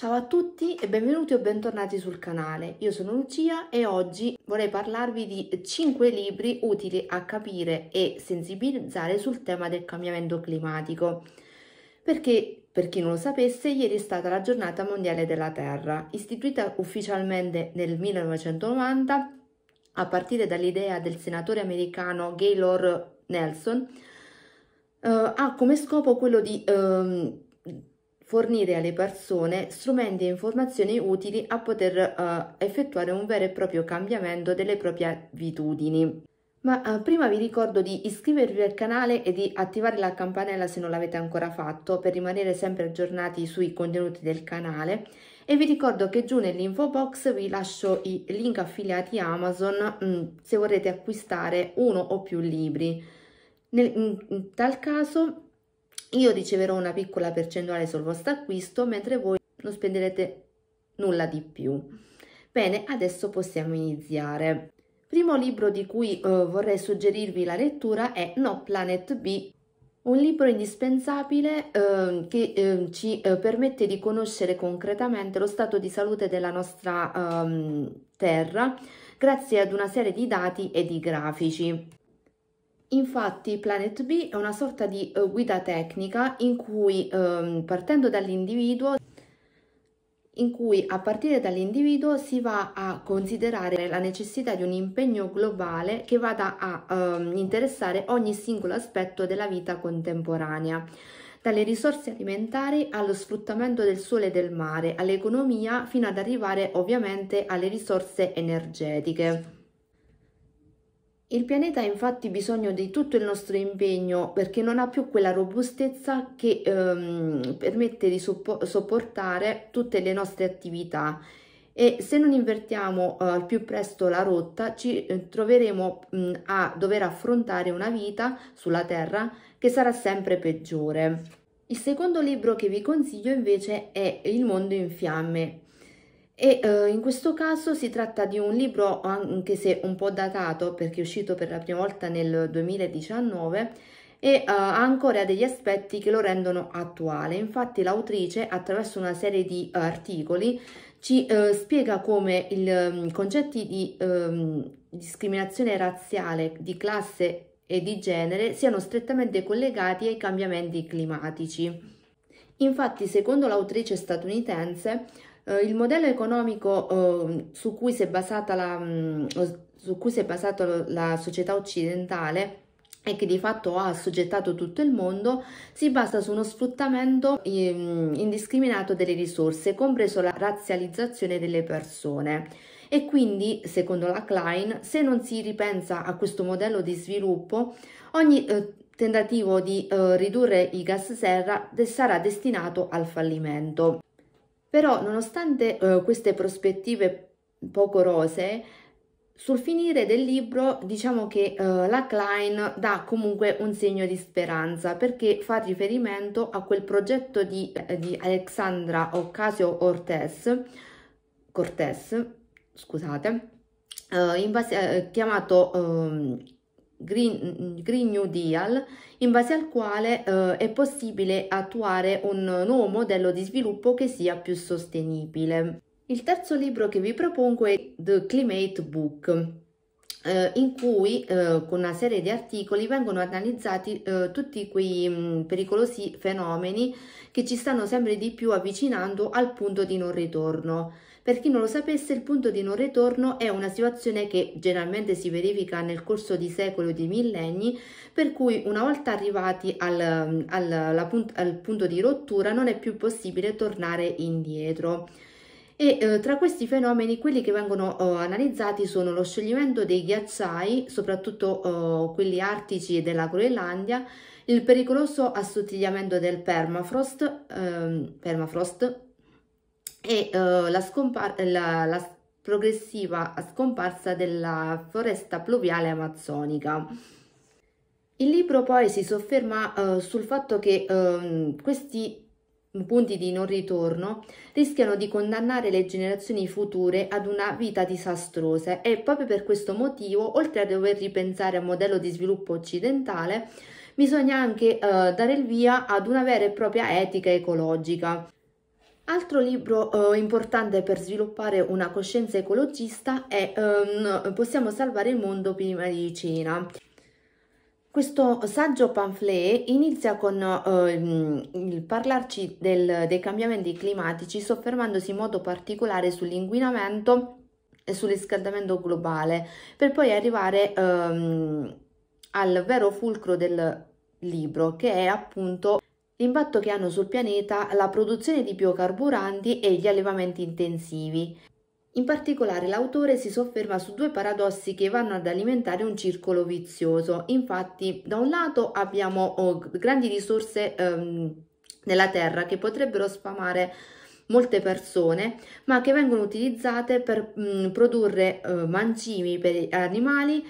Ciao a tutti e benvenuti o bentornati sul canale. Io sono Lucia e oggi vorrei parlarvi di 5 libri utili a capire e sensibilizzare sul tema del cambiamento climatico. Perché, per chi non lo sapesse, ieri è stata la giornata mondiale della Terra, istituita ufficialmente nel 1990 a partire dall'idea del senatore americano Gaylord Nelson. Eh, ha come scopo quello di... Ehm, fornire alle persone strumenti e informazioni utili a poter eh, effettuare un vero e proprio cambiamento delle proprie abitudini. Ma eh, prima vi ricordo di iscrivervi al canale e di attivare la campanella se non l'avete ancora fatto per rimanere sempre aggiornati sui contenuti del canale e vi ricordo che giù nell'info box vi lascio i link affiliati Amazon mh, mm, se vorrete acquistare uno o più libri. Nel, in, in tal caso io riceverò una piccola percentuale sul vostro acquisto, mentre voi non spenderete nulla di più. Bene, adesso possiamo iniziare. Primo libro di cui eh, vorrei suggerirvi la lettura è No Planet B un libro indispensabile eh, che eh, ci eh, permette di conoscere concretamente lo stato di salute della nostra ehm, terra grazie ad una serie di dati e di grafici. Infatti Planet B è una sorta di uh, guida tecnica in cui, um, partendo dall'individuo, in cui a partire dall'individuo si va a considerare la necessità di un impegno globale che vada a um, interessare ogni singolo aspetto della vita contemporanea dalle risorse alimentari allo sfruttamento del sole e del mare, all'economia, fino ad arrivare ovviamente alle risorse energetiche. Il pianeta ha infatti bisogno di tutto il nostro impegno perché non ha più quella robustezza che ehm, permette di soppo sopportare tutte le nostre attività e se non invertiamo eh, al eh, più presto la rotta ci eh, troveremo mh, a dover affrontare una vita sulla Terra che sarà sempre peggiore. Il secondo libro che vi consiglio invece è Il mondo in fiamme e eh, in questo caso si tratta di un libro anche se un po' datato perché è uscito per la prima volta nel 2019 e uh, ha ancora degli aspetti che lo rendono attuale. Infatti l'autrice attraverso una serie di uh, articoli ci uh, spiega come i um, mm, concetti di um, discriminazione razziale, di classe e di genere siano strettamente collegati ai cambiamenti climatici. Infatti, secondo l'autrice statunitense, eh, il modello economico eh, su cui si è basata la, mm, su cui si è basata la società occidentale e che di fatto ha assoggettato tutto il mondo, si basa su uno sfruttamento ehm, indiscriminato delle risorse, compreso la razzializzazione delle persone. E quindi, secondo la Klein, se non si ripensa a questo modello di sviluppo, ogni eh, tentativo di eh, ridurre i gas serra sarà destinato al fallimento. Però nonostante eh, queste prospettive poco rose, sul finire del libro diciamo che eh, la Klein dà comunque un segno di speranza perché fa riferimento a quel progetto di, eh, di Alexandra Ocasio-Cortez, Cortez, scusate, eh, base, eh, chiamato ehm, Green, mm, Green, New Deal, in base al quale eh, è possibile attuare un nuovo modello di sviluppo che sia più sostenibile. Il terzo libro che vi propongo è The Climate Book, eh, in cui eh, con una serie di articoli vengono analizzati eh, tutti quei mh, mm, pericolosi fenomeni che ci stanno sempre di più avvicinando al punto di non ritorno. Per chi non lo sapesse, il punto di non ritorno è una situazione che generalmente si verifica nel corso di secoli o di millenni, per cui una volta arrivati al, al, punt al punto di rottura non è più possibile tornare indietro. E eh, tra questi fenomeni quelli che vengono oh, analizzati sono lo scioglimento dei ghiacciai, soprattutto oh, quelli artici della Groenlandia, il pericoloso assottigliamento del permafrost, ehm, permafrost e uh, la, la, la, progressiva scomparsa della foresta pluviale amazzonica. Il libro poi si sofferma uh, sul fatto che uh, questi punti di non ritorno rischiano di condannare le generazioni future ad una vita disastrosa e proprio per questo motivo, oltre a dover ripensare al modello di sviluppo occidentale, bisogna anche eh, dare il via ad una vera e propria etica ecologica. Altro libro eh, importante per sviluppare una coscienza ecologista è ehm, Possiamo salvare il mondo prima di Cina. Questo saggio pamphlet inizia con ehm, il parlarci del, dei cambiamenti climatici soffermandosi in modo particolare sull'inquinamento e sull'iscaldamento globale per poi arrivare ehm, al vero fulcro del libro che è appunto l'impatto che hanno sul pianeta la produzione di biocarburanti e gli allevamenti intensivi. In particolare l'autore si sofferma su due paradossi che vanno ad alimentare un circolo vizioso. Infatti, da un lato abbiamo oh, grandi risorse ehm, nella terra che potrebbero sfamare molte persone, ma che vengono utilizzate per mh, mm, produrre eh, mangimi per animali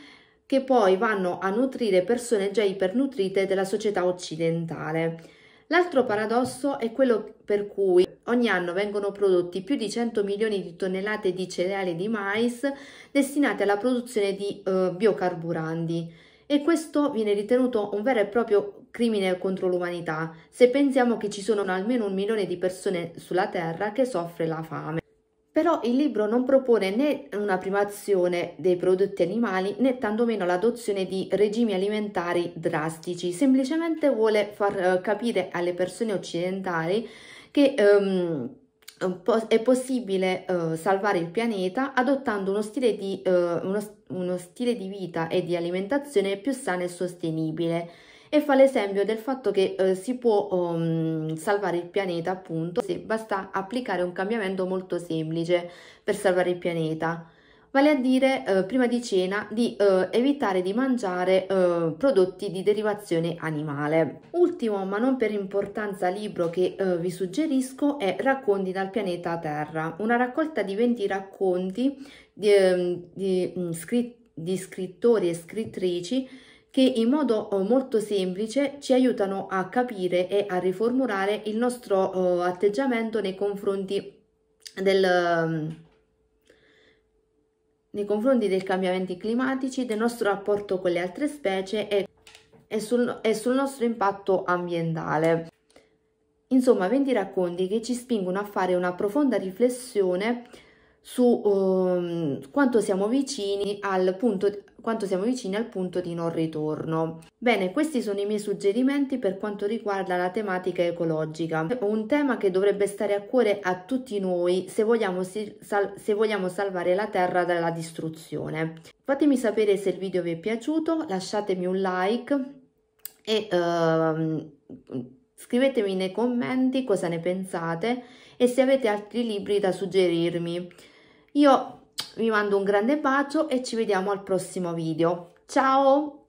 che poi vanno a nutrire persone già ipernutrite della società occidentale. L'altro paradosso è quello per cui ogni anno vengono prodotti più di 100 milioni di tonnellate di cereali di mais destinate alla produzione di eh, biocarburanti e questo viene ritenuto un vero e proprio crimine contro l'umanità se pensiamo che ci sono almeno un milione di persone sulla Terra che soffre la fame però il libro non propone né una primazione dei prodotti animali né tantomeno l'adozione di regimi alimentari drastici, semplicemente vuole far eh, capire alle persone occidentali che um, è possibile uh, salvare il pianeta adottando uno stile, di, uh, uno, uno stile di vita e di alimentazione più sano e sostenibile e fa l'esempio del fatto che eh, si può um, salvare il pianeta appunto se basta applicare un cambiamento molto semplice per salvare il pianeta vale a dire eh, prima di cena di eh, evitare di mangiare eh, prodotti di derivazione animale. Ultimo ma non per importanza libro che eh, vi suggerisco è Racconti dal pianeta Terra, una raccolta di 20 racconti di, ehm, di, di, mm, di scrittori e scrittrici che in modo oh, molto semplice ci aiutano a capire e a riformulare il nostro oh, atteggiamento nei confronti del, mm, nei confronti dei cambiamenti climatici, del nostro rapporto con le altre specie e, e, sul, e sul nostro impatto ambientale. Insomma, 20 racconti che ci spingono a fare una profonda riflessione su um, quanto siamo vicini al punto quanto siamo vicini al punto di non ritorno. Bene, questi sono i miei suggerimenti per quanto riguarda la tematica ecologica, un tema che dovrebbe stare a cuore a tutti noi se vogliamo, se vogliamo salvare la Terra dalla distruzione. Fatemi sapere se il video vi è piaciuto, lasciatemi un like e uh, scrivetemi nei commenti cosa ne pensate e se avete altri libri da suggerirmi. Io vi mando un grande bacio e ci vediamo al prossimo video ciao